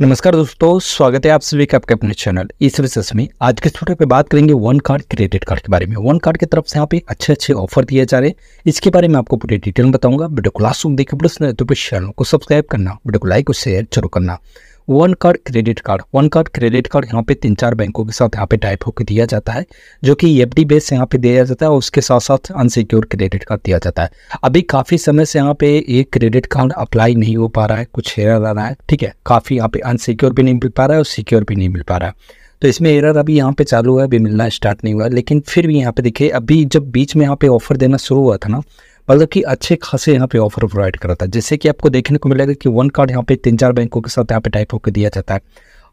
नमस्कार दोस्तों स्वागत है आप सभी का आपके अपने चैनल इस विशेष में आज के छोटे पे बात करेंगे वन कार्ड क्रेडिट कार्ड के बारे में वन कार्ड की तरफ से यहाँ पे अच्छे अच्छे ऑफर दिए जा रहे हैं इसके बारे में आपको पूरी डिटेल बताऊंगा वीडियो को लास्ट देखिए प्रश्न तो को सब्सक्राइब करना वीडियो को लाइक और शेयर जरूर करना one card credit card one card credit card यहाँ पे तीन चार बैंकों के साथ यहाँ पे टाइप होकर दिया जाता है जो कि एफ डी बेस यहाँ पे दिया जाता है और उसके साथ साथ अनसिक्योर क्रेडिट कार्ड दिया जाता है अभी काफ़ी समय से यहाँ पे ये क्रेडिट कार्ड अप्लाई नहीं हो पा रहा है कुछ हेयर आ रहा है ठीक है काफ़ी यहाँ पे अनसिक्योर भी नहीं मिल पा रहा है और सिक्योर भी नहीं मिल पा रहा है तो इसमें एरर अभी यहाँ पे चालू हुआ है अभी मिलना स्टार्ट नहीं हुआ लेकिन फिर भी यहाँ पे देखिए अभी जब बीच में यहाँ पे ऑफर देना शुरू हुआ था ना मतलब कि अच्छे खासे यहाँ पे ऑफर प्रोवाइड कराता है जैसे कि आपको देखने को मिलेगा कि वन कार्ड यहाँ पे तीन चार बैंकों के साथ यहाँ पे टाइप होकर दिया जाता है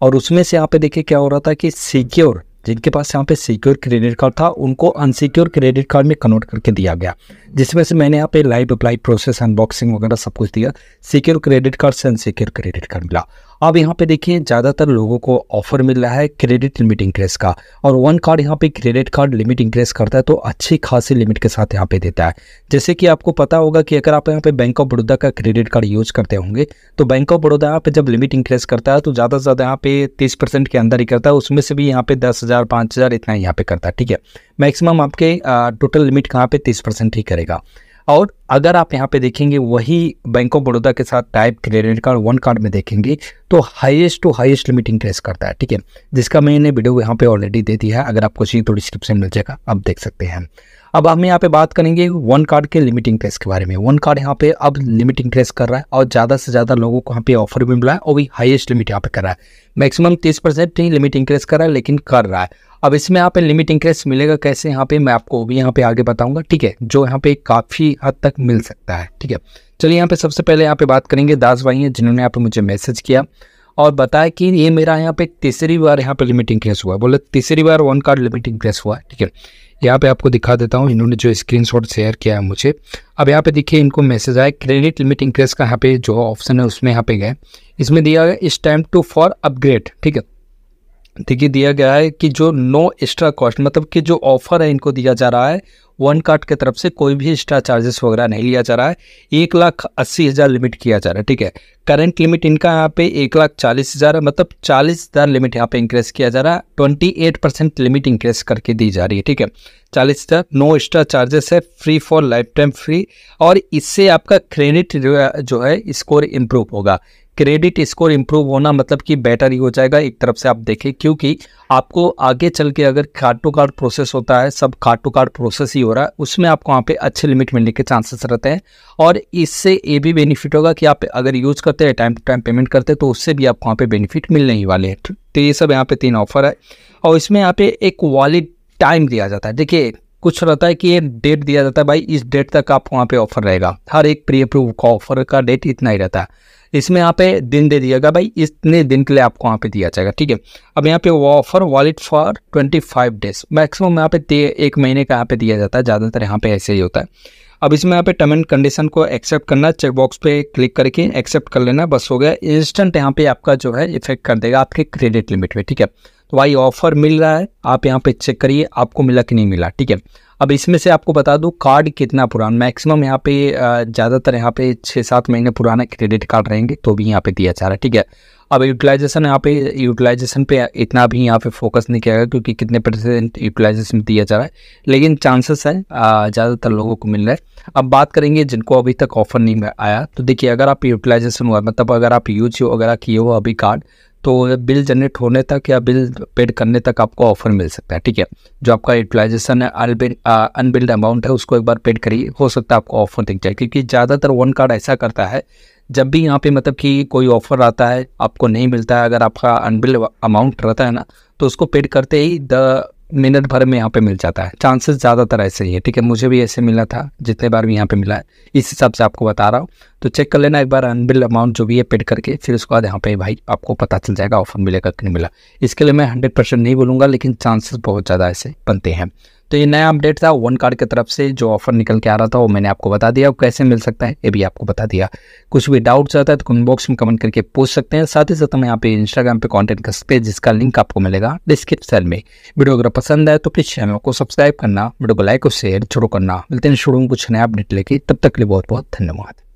और उसमें से यहाँ पे देखिए क्या हो रहा था कि सिक्योर जिनके पास यहाँ पे सिक्योर क्रेडिट कार्ड था उनको अनसिक्योर क्रेडिट कार्ड में कन्वर्ट करके दिया गया जिसमें से मैंने यहाँ पे लाइव अप्लाई प्रोसेस अनबॉक्सिंग वगैरह सब कुछ दिया सिक्योर क्रेडिट कार्ड से अनसिक्योर क्रेडिट कार्ड मिला अब यहाँ पे देखिए ज़्यादातर लोगों को ऑफर मिल रहा है क्रेडिट लिमिट इंक्रेस का और वन कार्ड यहाँ पे क्रेडिट कार्ड लिमिट इंक्रेस करता है तो अच्छी खासी लिमिट के साथ यहाँ पे देता है जैसे कि आपको पता होगा कि अगर आप यहाँ पे बैंक ऑफ बड़ौदा का क्रेडिट कार्ड यूज करते होंगे तो बैंक ऑफ बड़ौदा यहाँ पे जब लिमिट इंक्रेस करता है तो ज़्यादा से ज़्यादा यहाँ पे तीस के अंदर ही करता है उसमें से भी यहाँ पे दस हज़ार पाँच हज़ार इतना यहाँ पे करता है ठीक है मैक्सिमम आपके टोटल लिमिट कहाँ पे तीस परसेंट ही करेगा और अगर आप यहाँ पे देखेंगे वही बैंक ऑफ बड़ौदा के साथ type credit card one card में देखेंगे तो highest to highest limit increase करता है ठीक है जिसका मैंने वीडियो यहाँ पे ऑलरेडी दे दिया है अगर आपको चाहिए तो डिस्क्रिप्शन मिल जाएगा आप देख सकते हैं अब हम यहाँ पे बात करेंगे वन कार्ड के लिमिटिंग प्राइस के बारे में वन कार्ड यहाँ पे अब लिमिटिंग प्राइस कर रहा है और ज़्यादा से ज़्यादा लोगों को यहाँ पे ऑफर भी मिला है और भी हाईएस्ट लिमिट यहाँ पे कर रहा है मैक्सिमम तीस परसेंट ही लिमिट इंक्रेस कर रहा है लेकिन कर रहा है अब इसमें यहाँ पे लिमिट इंक्रेस मिलेगा कैसे यहाँ पे मैं आपको भी यहाँ पे आगे बताऊंगा ठीक है जो यहाँ पे काफ़ी हद तक मिल सकता है ठीक है चलिए यहाँ पे सबसे पहले यहाँ पे बात करेंगे दास भाई हैं जिन्होंने यहाँ पे मुझे मैसेज किया और बताया कि ये मेरा यहाँ पे तीसरी बार यहाँ पे लिमिटिंग केस हुआ है बोले तीसरी बार वन कार्ड लिमिटिंग केस हुआ है ठीक है यहाँ पे आपको दिखा देता हूँ इन्होंने जो स्क्रीनशॉट शेयर किया है मुझे अब यहाँ पे देखिए इनको मैसेज आया क्रेडिट लिमिट इंक्रेस का यहाँ पे जो ऑप्शन है उसमें यहाँ पे गए इसमें दिया गया इस टाइम टू फॉर अपग्रेड ठीक है देखिए दिया गया है कि जो नो एक्स्ट्रा कॉस्ट मतलब कि जो ऑफर है इनको दिया जा रहा है वन कार्ड की तरफ से कोई भी एक्स्ट्रा चार्जेस वगैरह नहीं लिया जा रहा है एक लाख अस्सी हज़ार लिमिट किया जा रहा है ठीक है करंट लिमिट इनका यहाँ पे एक लाख चालीस हज़ार है मतलब चालीस हज़ार लिमिट यहाँ पे इंक्रीज किया जा रहा है twenty eight percent limit increase करके दी जा रही है ठीक है चालीस हज़ार नो एक्स्ट्रा चार्जेस है free for lifetime free और इससे आपका क्रेडिट जो है स्कोर इम्प्रूव होगा क्रेडिट स्कोर इम्प्रूव होना मतलब कि बेटर ही हो जाएगा एक तरफ से आप देखें क्योंकि आपको आगे चल के अगर कार्ड टू कार्ड प्रोसेस होता है सब कार्ड टू कार्ड प्रोसेस ही हो रहा है उसमें आपको वहाँ पे अच्छे लिमिट मिलने के चांसेस रहते हैं और इससे ये भी बेनिफिट होगा कि आप अगर यूज़ करते हैं टाइम टू टाइम पेमेंट करते हैं तो उससे भी आपको वहाँ पर बेनिफिट मिलने ही वाले हैं तो, तो ये सब यहाँ पर तीन ऑफर है और इसमें यहाँ पर एक वॉलिड टाइम दिया जाता है देखिए कुछ रहता है कि ये डेट दिया जाता है भाई इस डेट तक आपको वहाँ पर ऑफर रहेगा हर एक प्री अप्रूव का ऑफर का डेट इतना ही रहता है इसमें यहाँ पे दिन दे दिया गया भाई इतने दिन के लिए आपको वहाँ पे दिया जाएगा ठीक है अब यहाँ पे offer valid for twenty five days maximum यहाँ पे एक महीने का यहाँ पे दिया जाता है ज़्यादातर यहाँ पे ऐसे ही होता है अब इसमें यहाँ पे टर्म एंड कंडीशन को एक्सेप्ट करना चेकबॉक्स पे क्लिक करके एक्सेप्ट कर लेना बस हो गया इंस्टेंट यहाँ पे आपका जो है इफेक्ट कर देगा आपके क्रेडिट लिमिट में ठीक है तो भाई ऑफर मिल रहा है आप यहाँ पे चेक करिए आपको मिला कि नहीं मिला ठीक है अब इसमें से आपको बता दूँ कार्ड कितना पुराना मैक्सिमम यहाँ पे ज़्यादातर यहाँ पे छः सात महीने पुराना क्रेडिट कार्ड रहेंगे तो भी यहाँ पे दिया जा रहा है ठीक है अब यूटिलाइजेशन यहाँ पे यूटिलाइजेशन पे इतना भी यहाँ पे फोकस नहीं किया गया क्योंकि कितने परसेंट यूटिलाइजेशन दिया जा रहा है लेकिन चांसेस है ज़्यादातर लोगों को मिल रहा है अब बात करेंगे जिनको अभी तक ऑफर नहीं आया तो देखिए अगर आप यूटिलाइजेशन हुआ मतलब अगर आप यूज हो अगर किए हो अभी कार्ड तो बिल जनरेट होने तक या बिल पेड करने तक आपको ऑफर मिल सकता है ठीक है जो आपका यूटिलाइजेशन है अनबिल्ड अमाउंट है उसको एक बार पेड करिए हो सकता है आपको ऑफर दिख जाए क्योंकि ज़्यादातर वन कार्ड ऐसा करता है जब भी यहाँ पे मतलब कि कोई ऑफर आता है आपको नहीं मिलता है अगर आपका अनबिल्ड अमाउंट रहता है ना तो उसको पेड करते ही द मिनट भर में यहाँ पे मिल जाता है चांसेस ज़्यादातर ऐसे ही है ठीक है मुझे भी ऐसे मिला था जितने बार भी यहाँ पे मिला है इस हिसाब से आपको बता रहा हूँ तो चेक कर लेना एक बार अनबिल अमाउंट जो भी है पेड करके फिर उसके बाद यहाँ पे भाई आपको पता चल जाएगा ऑफर मिलेगा कि नहीं मिला इसके लिए मैं हंड्रेड परसेंट नहीं बोलूँगा लेकिन चांसेस बहुत ज़्यादा ऐसे बनते हैं तो ये नया अपडेट था वन कार्ड की तरफ से जो ऑफर निकल के आ रहा था वो मैंने आपको बता दिया कैसे मिल सकता है ये भी आपको बता दिया कुछ भी डाउट्स आता है तो कमेंट बॉक्स में कमेंट करके पूछ सकते हैं साथ ही साथ हम यहाँ पे इंस्टाग्राम पे कॉन्टेंट कर सकते हैं जिसका लिंक आपको मिलेगा डिस्क्रिप्शन में वीडियो अगर पसंद आए तो प्लीज़ चैनल को सब्सक्राइब करना वीडियो को लाइक और शेयर जरूर करना मिलते हैं शुरू में कुछ नया अपडेट लेके तब तक के लिए बहुत बहुत धन्यवाद